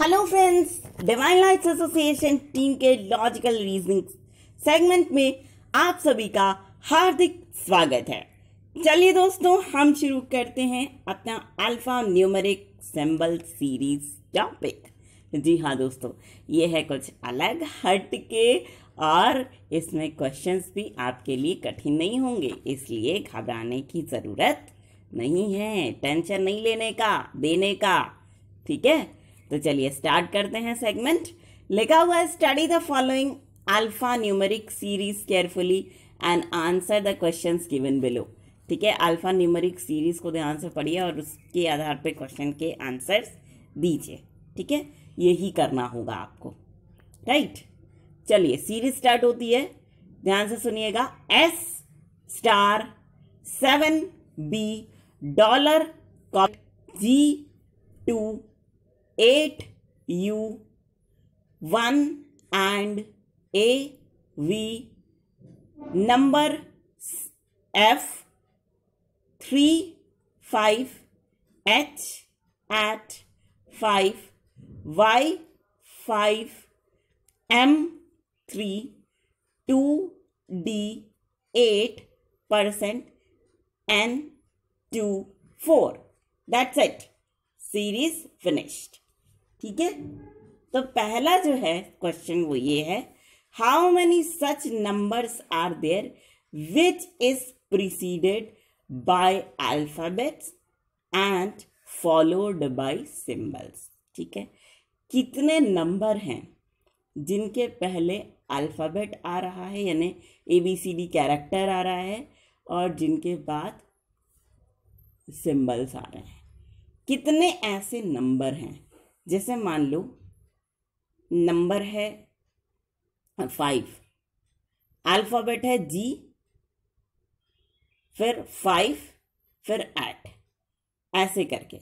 hello friends divine lights association team के logical reasoning segment में आप सभी का हार्दिक स्वागत है चलिए दोस्तों हम शुरू करते हैं अपना alpha numeric symbol series topic जी हाँ दोस्तों ये है कुछ अलग हट के और इसमें क्वेश्चंस भी आपके लिए कठिन नहीं होंगे इसलिए घबराने की ज़रूरत नहीं है टेंशन नहीं लेने का देने का ठीक है तो चलिए स्टार्ट करते हैं सेगमेंट लिखा हुआ है study the following alpha numeric series carefully and answer the question given below ठीक है अल्फा न्यूमेरिक सीरीज को ध्यान तो से पढ़िए और उसके आधार पर क्वेश्चन के आंसर्स दीजिए ठीक है यही करना होगा आपको राइट चलिए सीरीज स्टार्ट होती है ध्यान से सुनिएगा S star seven B dollar G two 8 U 1 and A V number F 3 5 H at 5 Y 5 M 3 2 D 8 percent and 2 4 that's it series finished ठीक है तो पहला जो है क्वेश्चन वो ये है how many such numbers are there which is preceded by alphabets and followed by symbols ठीक है कितने नंबर हैं जिनके पहले अल्फ़ाबेट आ रहा है यानी A B C D character आ रहा है और जिनके बाद सिंबल्स आ रहे हैं कितने ऐसे नंबर हैं जैसे मान लो नंबर है फाइव अल्फ़ाबेट है जी फिर फाइव फिर एट ऐसे करके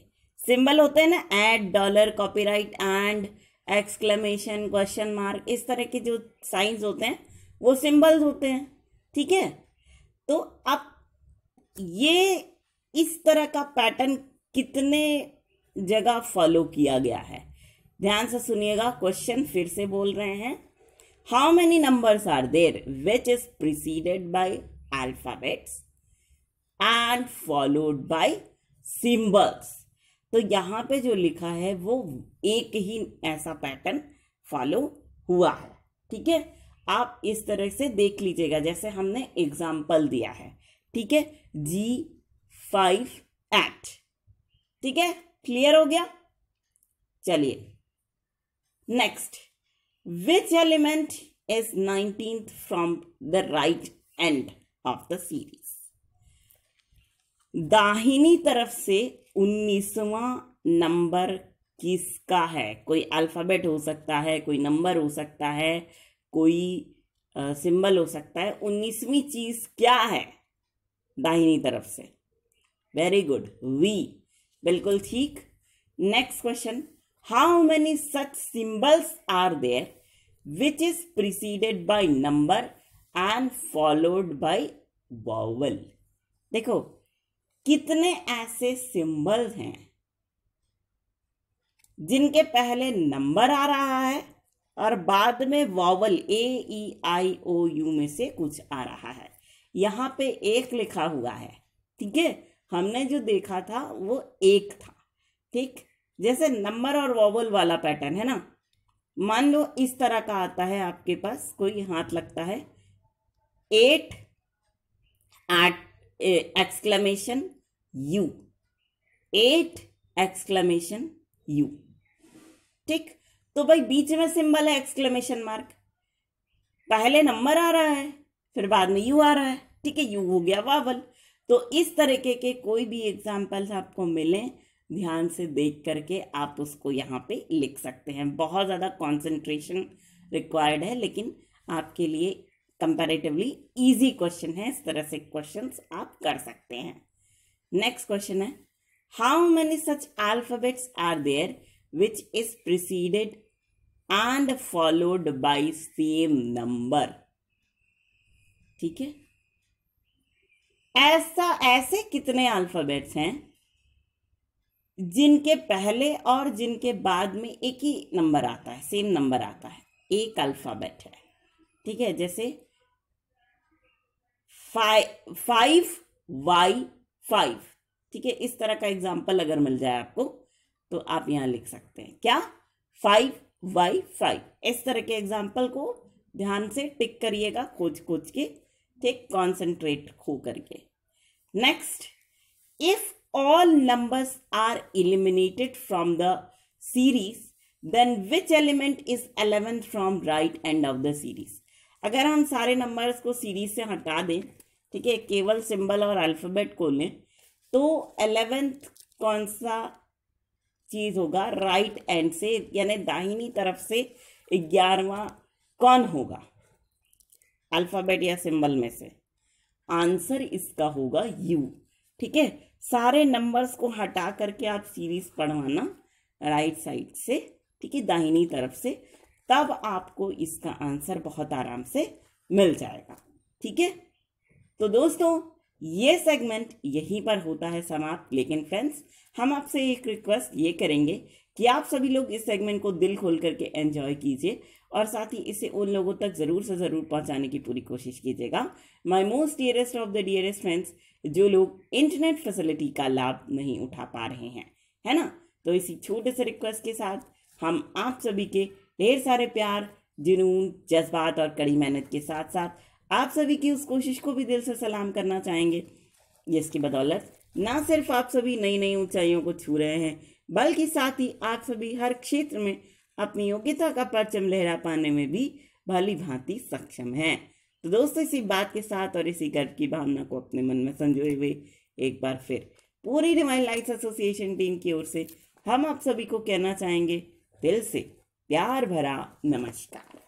सिंबल होते हैं ना at dollar copyright and exclamation question mark इस तरह के जो साइंस होते हैं वो सिंबल्स होते हैं ठीक है तो अब ये इस तरह का पैटर्न कितने जगह फॉलो किया गया है ध्यान से सुनिएगा क्वेश्चन फिर से बोल रहे हैं how many numbers are there which is preceded by alphabets and followed by symbols तो यहां पे जो लिखा है वो एक ही ऐसा पैटर्न फॉलो हुआ है ठीक है आप इस तरह से देख लीजिएगा जैसे हमने एग्जाम्पल दिया है ठीक है जी फाइव एट ठीक है क्लियर हो गया चलिए next which element is nineteen from the right end of the series दाहिनी तरफ से उन्नीसवा नंबर किसका है कोई अल्फाबेट हो सकता है कोई नंबर हो सकता है कोई सिंबल हो सकता है उन्नीसवीं चीज क्या है दाहिनी तरफ से वेरी गुड वी बिल्कुल ठीक next question how many such symbols are there which is preceded by number and followed by vowel देखो कितने ऐसे सिंबल हैं जिनके पहले नंबर आ रहा है और बाद में vowel A E I O you में से कुछ आ रहा है यहां पे एक लिखा हुआ है ठीक है हमने जो देखा था वो एक था ठीक जैसे नंबर और वॉवल वाला पैटर्न है ना मान लो इस तरह का आता है आपके पास कोई हाथ लगता है eight eight exclamation U eight exclamation U ठीक तो भाई बीच में सिंबल है एक्सक्लेमेशन मार्क पहले नंबर आ रहा है फिर बाद में यू आ रहा है ठीक है यू हो गया वावल तो इस तरीके के कोई भी एग्जाम्पल्स आपको मिलें ध्यान से देख करके आप उसको यहाँ पे लिख सकते हैं बहुत ज़्यादा कंसंट्रेशन रिक्वायर्ड है लेकिन आपके लिए कंपैरेटिवली इजी क्वेश्चन है इस तरह से क्वेश्चंस आप कर सकते हैं नेक्स्ट क्वेश्चन है how many such alphabets are there which is preceded and followed by same number ठीक है ऐसा ऐसे कितने अल्फ़ाबेट्स हैं जिनके पहले और जिनके बाद में एक ही नंबर आता है सेम नंबर आता है एक अल्फ़ाबेट है ठीक है जैसे फाइव फाइव वाई फाइव ठीक है इस तरह का एग्जाम्पल अगर मिल जाए आपको तो आप यहाँ लिख सकते हैं क्या फाइव वाई फाइव इस तरह के एग्जाम्पल को ध्यान से टिक करिएगा खोज खोज के ठीक कॉन्सेंट्रेट हो करके next if all numbers are eliminated from the series then which element is eleventh from right end of the series अगर हम सारे नंबर्स को सीरीज से हटा दें ठीक है केवल सिंबल और अल्फ़ाबेट को लें तो एलेवेंथ कौन सा चीज़ होगा राइट एंड से यानी दाहिनी तरफ से ग्यारहवा कौन होगा अल्फ़ाबेट या सिंबल में से आंसर इसका होगा यू ठीक है सारे नंबर्स को हटा करके आप सीरीज पढ़वाना राइट साइड से ठीक है दाहिनी तरफ से तब आपको इसका आंसर बहुत आराम से मिल जाएगा ठीक है तो दोस्तों ये सेगमेंट यहीं पर होता है समाप्त लेकिन फ्रेंड्स हम आपसे एक रिक्वेस्ट ये करेंगे कि आप सभी लोग इस सेगमेंट को दिल खोल करके एंजॉय कीजिए और साथ ही इसे उन लोगों तक ज़रूर से ज़रूर पहुंचाने की पूरी कोशिश कीजिएगा my most dearest of the dearest friends जो लोग इंटरनेट फैसिलिटी का लाभ नहीं उठा पा रहे हैं है ना तो इसी छोटे से रिक्वेस्ट के साथ हम आप सभी के ढेर सारे प्यार जुनून जज्बात और कड़ी मेहनत के साथ साथ आप सभी की उस कोशिश को भी दिल से सलाम करना चाहेंगे जिसकी बदौलत ना सिर्फ आप सभी नई नई ऊंचाइयों को छू रहे हैं बल्कि साथ ही आप सभी हर क्षेत्र में अपनी योग्यता का परचम लहरा पाने में भी भली भांति सक्षम है तो दोस्तों इसी बात के साथ और इसी गर्व की भावना को अपने मन में संजोए हुए एक बार फिर पूरी डिवाइन लाइफ एसोसिएशन टीम की ओर से हम आप सभी को कहना चाहेंगे दिल से प्यार भरा नमस्कार